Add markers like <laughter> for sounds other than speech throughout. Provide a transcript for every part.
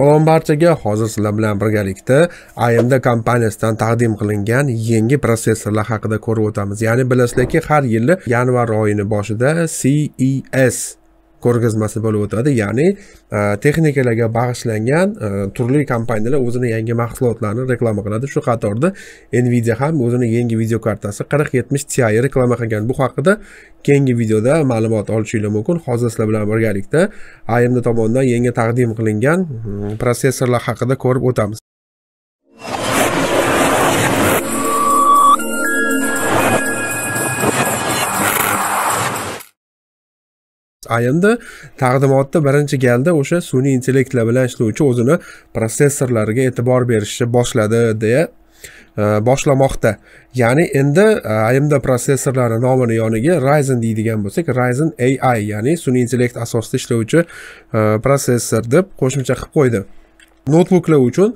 Salom barchaga. Hozir sizlar bilan birgalikda AMD kompaniyasidan taqdim qilingan yangi protsessorlar haqida ko'rib o'tamiz. Ya'ni bilasizlarki, har yili yanvar oyini boshida CES ko'rgazmasi bo'lib o'tadi ya'ni e, texnikalarga bag'ishlangan e, turli kompaniyalar o'zini yangi mahsulotlarini reklama qiladi shu qatorda nvidia ham o'zini yangi videokartasi qirq yetmish ti reklama qilgan bu haqida keyingi videoda ma'lumot olishinglar mumkin hozir sizlar bilan birgalikda amd tomonidan yangi taqdim qilingan mm, protsessorlar haqida ko'rib o'tamiz aymda taqdimotda birinchi galda o'sha sun'iy intellektlar bilan ishlovchi o'zini protsessorlariga e'tibor berishni boshladi deya e, boshlamoqda ya'ni endi e, amd protsessorlari nomini yoniga ryzen deydigan bo'lsak ryzen ai ya'ni sun'iy intellekt asosida ishlovchi e, protsessor deb qo'shimcha qilib qo'ydi noutbuklar uchun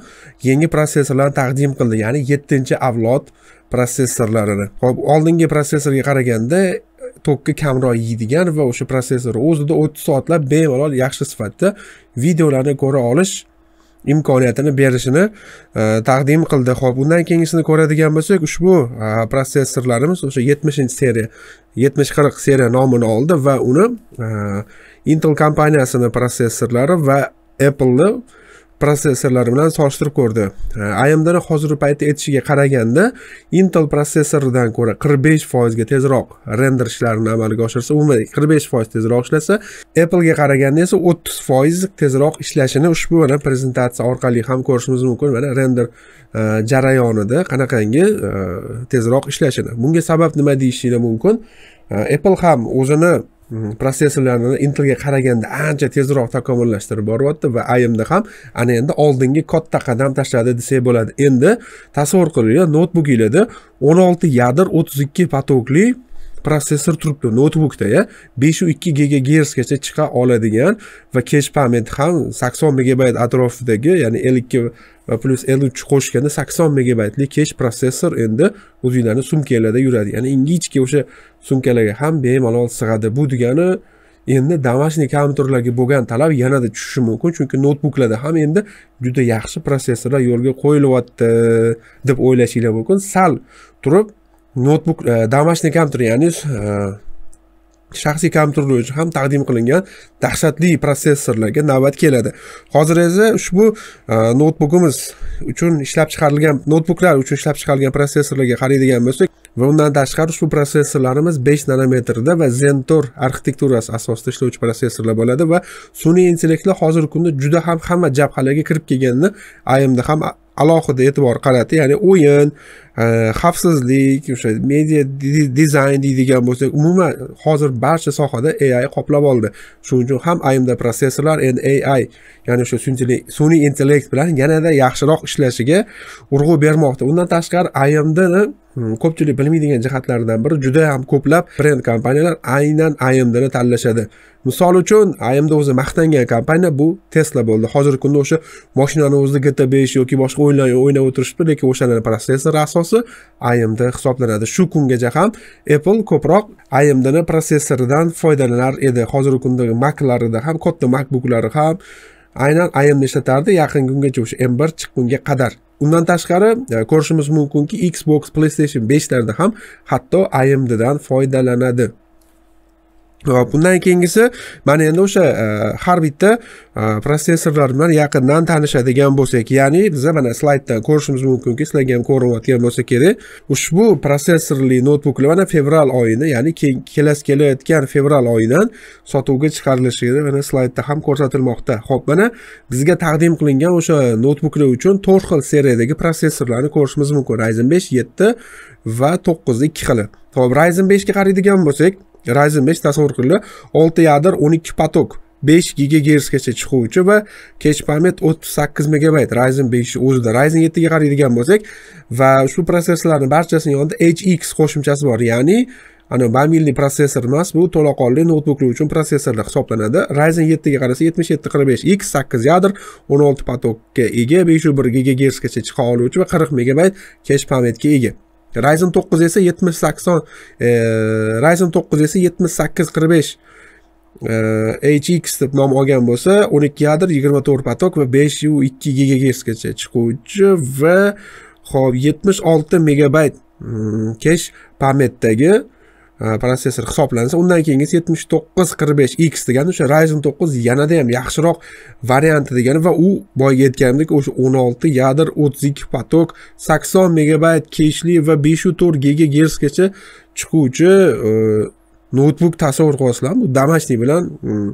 yangi protsessorlarni taqdim qildi ya'ni yettinchi avlod protsessorlarini hop oldingi protsessorga qaraganda tokka kamroq yeydigan va o'sha protsessor o'zida o'ttiz soatlab bemalol yaxshi sifatda videolarni ko'ra olish imkoniyatini berishini e, taqdim qildi ho'p undan keyingisini ko'radigan bo'lsak ushbu e, protsessorlarimiz o'sha yetmishinchi seriya yetmish qirq seriya nomini oldi va uni e, intel kompaniyasini protsessorlari va apple'ni protsessorlari bilan solishtirib ko'rdi amdni hozirgi paytda aytishiga qaraganda intel protsessoridan ko'ra qirq besh foizga tezroq render ishlarini amalga oshirsa umuman qirq besh foiz tezroq ishlasa applega qaraganda esa o'ttiz foiz tezroq ishlashini ushbu mana prezentatsiya orqali ham ko'rishimiz mumkin mana render e, jarayonida qanaqangi e, tezroq ishlashini bunga sabab nima deyishinglar mumkin e, apple ham o'zini protsessorlarni intelga qaraganda ancha tezroq takomillashtirib boryapti va amd ham ana endi oldingi katta qadam tashladi desak bo'ladi endi tasavvur qiling noutbukinglarda o'n olti yadr o'ttiz ikki potokli protsessor turibdi noutbukdaya besh u ikki gigagersgacha chiqa oladigan va kesh pamet ham sakson megabayt atrofidagi ya'ni ellik ikki va plus n uch qo'shganda sakson megabaytli kech protsessor endi o'zinglarni sumkalarda yuradi ya'ni ingichka o'sha sumkalarga ham bemalol sig'adi bu degani endi домашний kompyuterlarga bo'lgan talab yanada tushishi mumkin chunki noutbuklarda ham endi juda yaxshi protsessorlar yo'lga qo'yilyapti deb o'ylashinglar mumkin sal turib noutbuk e, domashniy kompyuter ya'ni e, shaxsiy kompyuterlar uchun ham taqdim qilingan dahshatli protsessorlarga navbat keladi hozir esa ushbu e, noutbukimiz uchun ishlab chiqarilgan noutbuklar uchun ishlab chiqarilgan protsessorlarga qaraydigan bo'lsak va undan tashqari ushbu protsessorlarimiz besh nanometrda va zentor arxitekturasi asosida ishlovchi protsessorlar bo'ladi va sun'iy intellektlar hozirgi kunda juda ham hamma jabhalarga kirib kelganini amd ham alohida e'tibor qaratdi ya'ni o'yin e, xavfsizlik o'sha media dizayn deydigan bo'lsak umuman hozir barcha sohada ai qoplab oldi shuning uchun ham amd protsessorlar endi ai ya'ni o'sha sun'iy intellekt bilan yanada yaxshiroq ishlashiga urg'u bermoqda undan tashqari amdni Hmm, ko'pchilik bilmaydigan jihatlardan biri juda ham ko'plab brend kompaniyalar aynan amdni tanlashadi misol uchun amd o'zi maqtangan kompaniya bu tesla bo'ldi hozirgi kunda o'sha mashinani o'zida gta besh yoki boshqa o'yinlar o'ynab o'tirishibdi lekin o'shani protsessor asosi amd hisoblanadi shu kungacha ham apple ko'proq amdni protsessoridan foydalanar edi hozirgi kundagi maklarida ham katta makbuklari ham aynan amd ishlatardi yaqin kungacha o'sha m bir chiqqunga qadar undan tashqari e, ko'rishimiz mumkinki xbox playstation beshlarda ham hatto amddan foydalanadi hop undan keyingisi mana endi o'sha e, har bitta e, protsessorlar bilan yaqindan tanishadigan bo'lsak ya'ni biza mana slaydda ko'rishimiz mumkinki sizlarga ham ko'rinayotgan bo'lsa kerak ushbu protsessorli noutbuklar mana fevral oyini ya'ni kelasi kelayotgan fevral oyidan sotuvga chiqarilishini mana slaydda ham ko'rsatilmoqda ho'p mana bizga taqdim qilingan o'sha noutbuklar uchun to'rt xil seriyadagi protsessorlarni ko'rishimiz mumkin ryzen besh yetti va to'qqiz ikki xili ho'p ryzen beshga qaraydigan bo'lsak ryzen besh tasavvur qilinglar olti yadr o'n ikki patok besh gigagertsgacha chiquvchi va kech pamyat o'ttiz sakkiz megabayt ryzen besh o'zida ryzen yettiga qaraydigan bo'lsak va shu protsessorlarni barchasini yonida hx qo'shimchasi bor ya'ni ana bamilli protsessor emas bu to'laqonli noutbuklar uchun protsessorlar hisoblanadi ryzen yettiga qarasa yetmish yetti qirq besh x sakkiz yadr o'n olti patokka ega besh yuz bir chiqa oluvchi va qirq megabayt kesh pamyatga ega Ryzen 9 esa 7080 e, Ryzen 9 esa 7845 e, HX deb nom olgan bo'lsa 12 yadr 24 patok va 5 u 2 gigagacha chiquvchi va xo'p 76 megabayt kesh mm, pametdagi protsessor э, hisoblansa undan keyingisi yetmish to'qqiz qirq besh x degani o'sha ryzen to'qqiz yanada ham yaxshiroq varianti degani va u boyga aytganimdek o'sha o'n olti yadr o'ttiz ikki potok sakson megabayt kechli va besh yu to'rt giga gersgacha chiquvchi e, noutbuk tasavvur qilasizlarmi bu damashnik bilan mm,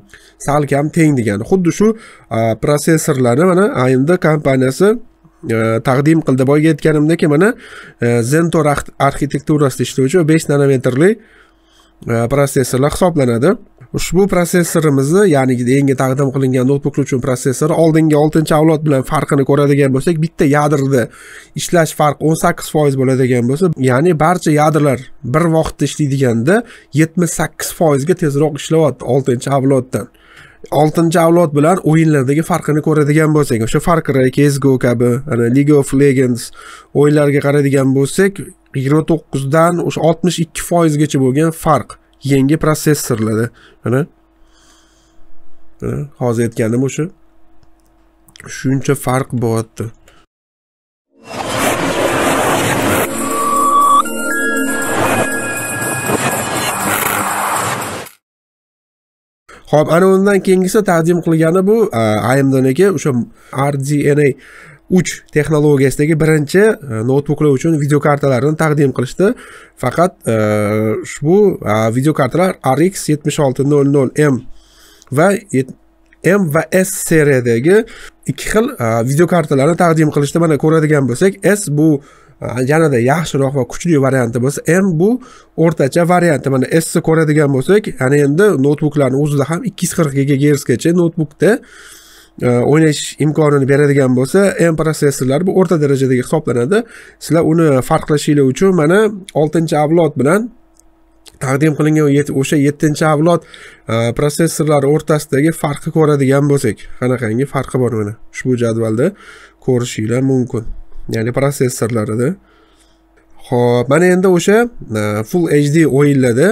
salkam teng degani xuddi shu e, protsessorlarni mana amd kompaniyasi Э, taqdim qildi boyagi aytganimdek mana e, zentor arxitekturasida ishlovchi besh nanometrli e, protsessorlar hisoblanadi ushbu protsessorimizni ya'ni yangi taqdim qilingan noutbuklar uchun protsessor oldingi oltinchi avlod bilan farqini ko'radigan bo'lsak bitta yadrda ishlash farqi o'n sakkiz foiz bo'ladigan bo'lsa ya'ni barcha yadrlar bir vaqtda ishlaydiganda yetmish sakkiz foizga tezroq ishlayapti oltinchi avloddan oltinchi avlod bilan o'yinlardagi farqini ko'radigan bo'lsak o'sha far cry kabi ana league of legends o'yinlariga qaraydigan bo'lsak yigirma to'qqizdan o'sha oltmish ikki foizgacha bo'lgan farq yangi protsessorlarda mana hozir aytganim o'sha shuncha farq bo'lyapti ho'p ana undan keyingisi taqdim qilgani bu e, amdniki o'sha rdna uch texnologiyasidagi birinchi e, noutbuklar uchun videokartalarni taqdim qilishdi faqat ushbu e, videokartalar rx yetmish olti nol nol m va m va s seriyadagi ikki xil videokartalarni taqdim qilishdi mana ko'radigan bo'lsak s bu yanada yaxshiroq va kuchli varianti bo'lsa m bu o'rtacha varianti mana sni ko'radigan bo'lsak ya'ni endi noutbuklarni o'zida ham ikki yuz qirq gigagertsgacha noutbukda e, o'ynash imkonini beradigan bo'lsa m protsessorlar bu o'rta darajadagi hisoblanadi sizlar uni qilishinglar uchun mana oltinchi avlod bilan taqdim qilingan o'sha yettinchi avlod e, protsessorlari o'rtasidagi farqni ko'radigan bo'lsak qanaqangi farqi bor mana ushbu jadvalda ko'rishinglar mumkin ya'ni protsessorlarida ho'p mana endi o'sha e, full hd o'yinlarda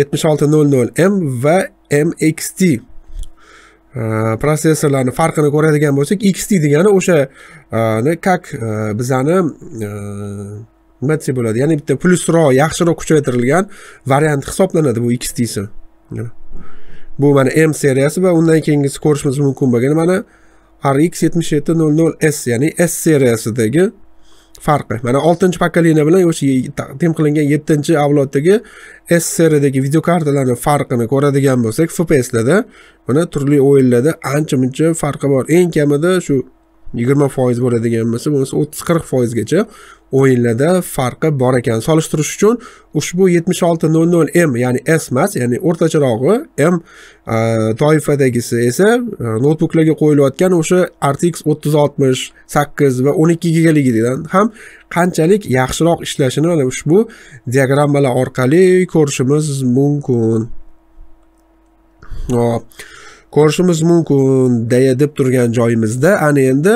yetmish olti nol nol m va mxt e, protsessorlarni farqini ko'radigan bo'lsak xt degani o'sha как e, bizani nima desa bo'ladi ya'ni bitta plyusroq yaxshiroq kuchaytirilgan variant hisoblanadi bu xtsi bu mana m seriyasi va undan keyingisi ko'rishimiz mumkin bo'lgan mana RX 7700S ya'ni S seriyasidagi farqi mana oltinchi pokolina bilan o'sha taqdim qilingan yettinchi avloddagi s seriyadagi videokartalarni farqini ko'radigan bo'lsak fpslarda mana turli o'yinlarda ancha muncha farqi bor eng kamida shu yigirma foiz bo'ladigan bo'lsa bo'lmasa o'ttiz qirq foizgacha o'yinlarda farqi bor ekan solishtirish uchun ushbu yetmish olti nol nol m ya'ni s emas ya'ni o'rtacharog'i m toifadagisi esa noutbuklarga qo'yilayotgan o'sha rtx o'ttiz oltmish sakkiz va o'n ikki gigaligidan ham qanchalik yaxshiroq ishlashini mana ushbu diagrammalar orqali ko'rishimiz mumkin hop ko'rishimiz mumkin deya deb turgan joyimizda ana endi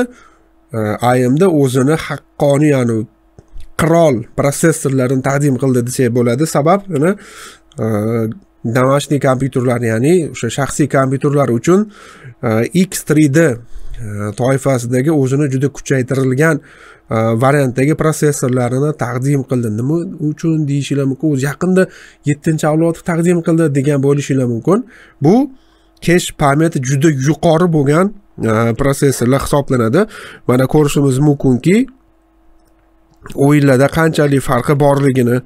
amd e, o'zini haqqoniy ya'ni qirol protsessorlarini taqdim qildi desak bo'ladi sabab yana e, домашний kompyuterlar ya'ni o'sha shaxsiy kompyuterlar uchun e, x3d toifasidagi o'zini juda kuchaytirilgan variantdagi protsessorlarini taqdim qildi nima uchun deyishinglar mumkin o'zi yaqinda yettinchi avlodni taqdim qildi degan bo'lishinglar mumkin bu kesh pamyati juda yuqori bo'lgan e, protsessorlar hisoblanadi mana ko'rishimiz mumkinki o'yinlarda qanchalik farqi borligini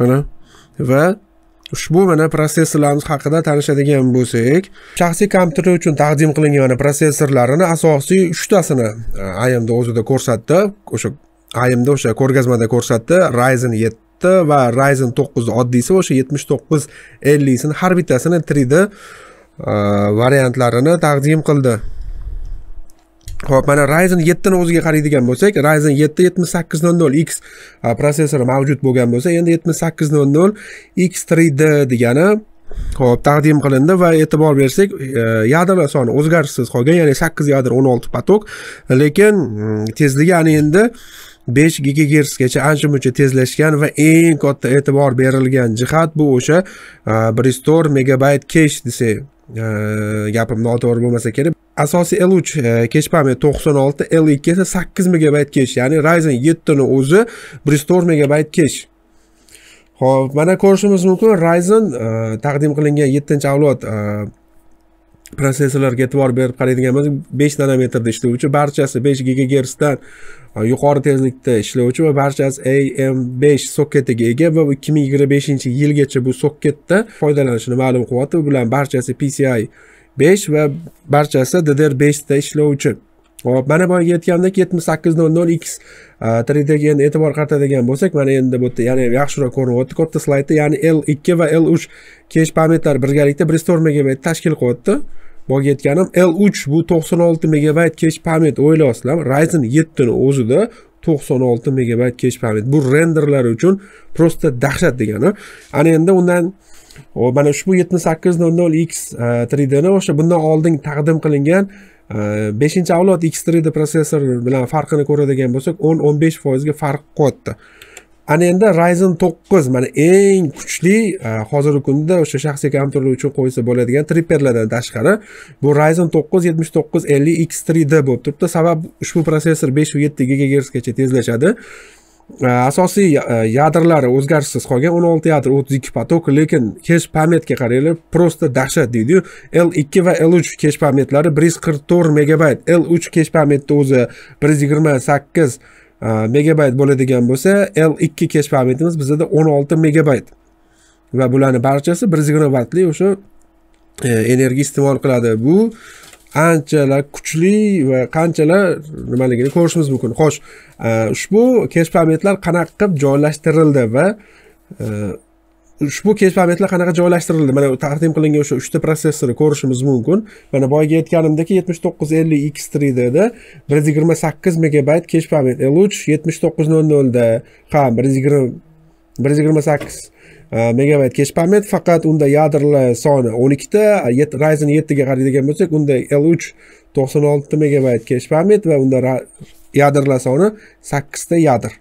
mana va ushbu mana protsessorlarimiz haqida tanishadigan bo'lsak shaxsiy kompyuter uchun taqdim qilingan mana protsessorlarini asosiy uchtasini e, amd o'zida ko'rsatdi o'sha amd o'sha ko'rgazmada ko'rsatdi ryzen yetti va ryzen to'qqizni oddiysi o'sha yetmish to'qqiz ellisini har bittasini 3d Э, variantlarini taqdim qildi ho'p mana ryzen yettini o'ziga qaraydigan bo'lsak ryzen yetti yetmish sakkiz nol nol x e, protsessori mavjud bo'lgan bo'lsa endi yetmish sakkiz nol nol x три d degani ho'p taqdim qilindi va e'tibor bersak e, yadrolar soni o'zgarishsiz qolgan ya'ni sakkiz yadro o'n olti patok lekin mm, tezligi ana endi besh gigagertsgacha ancha muncha tezlashgan va eng katta e'tibor berilgan jihat bu o'sha e, bir yuz to'rt megabayt kesh desak gapim noto'g'ri bo'lmasa kerak asosiy l uch e, kech pamyat to'qson olti l ikki esa sakkiz megabayt kech ya'ni ryzen yettini o'zi bir yuz to'rt megabayt kech ho'p mana ko'rishimiz mumkin ryzen e, taqdim qilingan yettinchi avlod e, protsessorlarga e'tibor berib qaraydigan bo'lsak besh nanometrda ishlovchi barchasi besh gigagersdan e, yuqori tezlikda ishlovchi va barchasi am besh soketiga ega va ikki ming yigirma beshinchi yilgacha bu soketda foydalanishini ma'lum qilyapti bularni barchasi pci besh va barchasi ddr beshda ishlovchi hop mana boyagi aytgandek yetmish sakkiz nol nol x 3 e, endi e'tibor qaratadigan bo'lsak mana endi bu yerda yana yaxshiroq ko'rinyapti katta slaydda ya'ni l ikki va l uch kesh pametlar birgalikda megabayt tashkil qilyapti borga l3 bu 96 megabayt kesh pamet o'ylayapsizlarmi ryzen 7 ni o'zida 96 megabayt kesh pamet. bu renderlar uchun prosta dahshat degani ana endi undan mana ushbu 7800 x 3 d ni o'sha bundan oldin taqdim qilingan 5 e, avlod x 3d protsessor bilan farqini ko'radigan bo'lsak 10-15% ga farq qo'yapti ana endi ryzen to'qqiz mana eng kuchli e, hozirgi kunda o'sha shaxsiy kompyuterlar uchun qo'ysa bo'ladigan triperlardan tashqari bu ryzen to'qqiz yetmish to'qqiz ellik x три d bo'lib turibdi sabab ushbu protsessor besh va yetti gigagertsgacha tezlashadi e, asosiy e, yadrlari o'zgarishsiz qolgan o'n olti yadr o'ttiz ikki potok lekin kesh pamyatga qaranglar просто dahshat deydiyu l ikki va l uch kesh pamyatlari bir yuz qirq to'rt megabayt l uch kesh pamyatni o'zi bir yuz yigirma sakkiz megabayt bo'ladigan bo'lsa l ikki kesh pamitimiz bizada o'n olti megabayt va bularni barchasi bir yuz vatli o'sha e, energiya iste'mol qiladi bu anchalar kuchli va qanchalar nimaligini ko'rishimiz mumkin xo'sh e, ushbu kesh pametlar qanaqa qilib joylashtirildi va e, ushbu kech pamentlar qanaqa joylashtirildi mana taqdim qilingan o'sha uchta protsessorni ko'rishimiz mumkin mana boyagi aytganimdek yetmish to'qqiz ellik x три dda bir yuz yigirma sakkiz megabayt kech pamet e, l uch yetmish to'qqiz nol nolda ha bir yuz yigirma bir yuz yigirma sakkiz e, megabayt kech pamet faqat unda yadrolar soni o'n ikkita ryzen yettiga qaraydigan bo'lsak unda e, l uch to'qson olti megabayt kech pamet va unda yadrolar soni sakkizta yadr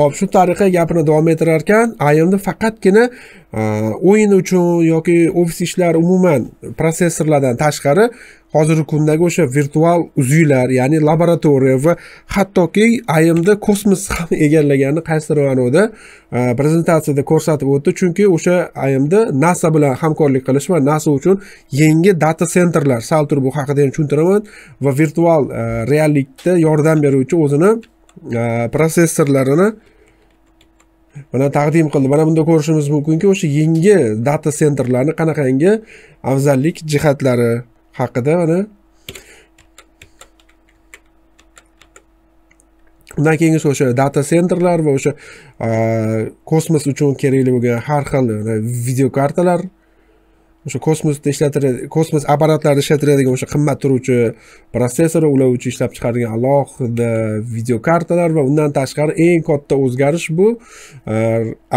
ho'p shu tariqa gapini davom ettirar ekan amd faqatgina e, o'yin uchun yoki ofis ishlari umuman protsessorlardan tashqari hozirgi kundagi o'sha virtual uzuklar ya'ni laboratoriya va hattoki amd kosmos ham <laughs> egallaganini qaysidir ma'noda e, prezentatsiyada ko'rsatib o'tdi chunki o'sha amd nasa bilan hamkorlik qilish va nasa uchun yangi data centerlar sal turib bu haqida ham tushuntiraman va virtual e, reallikda yordam beruvchi o'zini protsessorlarini mana taqdim qildi mana bunda ko'rishimiz mumkinki o'sha yangi data centerlarni qanaqangi afzallik jihatlari haqida mana undan keyingi o'sha data centerlar va o'sha kosmos uchun kerakli bo'lgan har xil videokartalar o'sha kosmosda ishlatiladi kosmos apparatlarida ishlatiladigan o'sha qimmat turuvchi protsessor uchun ishlab chiqarilgan alohida videokartalar va undan tashqari eng katta o'zgarish bu e,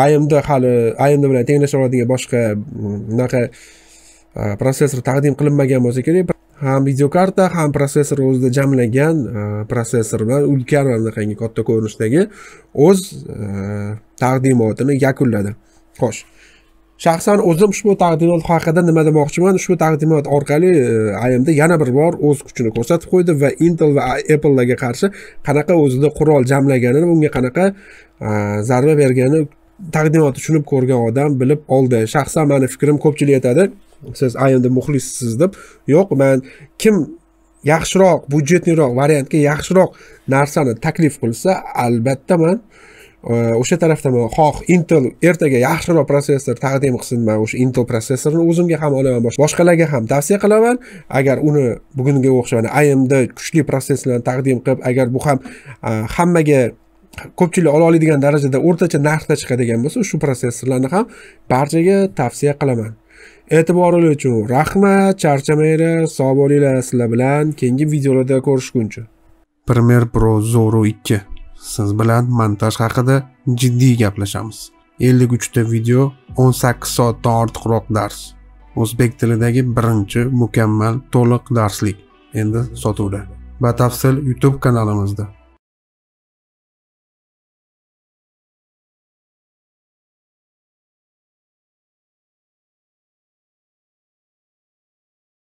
amd hali amd bilan tenglasha oladigan boshqa mm, unaqa e, protsessor taqdim qilinmagan bo'lsa kerak ham videokarta ham protsessor o'zida jamlagan e, protsessor bilan ulkan anaqangi katta ko'rinishdagi o'z taqdimotini yakunladi xo'sh shaxsan o'zim ushbu taqdimot haqida nima demoqchiman ushbu taqdimot orqali amd e, yana bir bor o'z kuchini ko'rsatib qo'ydi va intel va applelarga qarshi qanaqa o'zida qurol jamlaganini unga qanaqa e, zarba bergani taqdimotni tushunib ko'rgan odam bilib oldi shaxsan mani fikrim ko'pchilik aytadi siz amd muxlissiz deb yo'q man kim yaxshiroq byudjetniroq variantga yaxshiroq narsani taklif qilsa albatta man Э, o'sha tarafdaman xoh intel ertaga yaxshiroq protsessor taqdim qilsin man o'sha intel protsessorni o'zimga ham olaman boshqalarga ham tavsiya qilaman agar uni bugunga o'xshagan amd kuchli protsessorlarni taqdim qilib agar bu ham e, hammaga ko'pchilik ola oladigan darajada o'rtacha narxda chiqadigan bo'lsa shu protsessorlarni ham barchaga tavsiya qilaman e'tiboringiz uchun rahmat charchamanglar sog' bo'linglar sizlar bilan keyingi videolarda ko'rishguncha premier pro zoru 2 siz bilan montaj haqida jiddiy gaplashamiz 53 ta video 18 soatdan ortiqroq dars o'zbek tilidagi birinchi mukammal to'liq darslik endi sotuvda batafsil youtube kanalimizda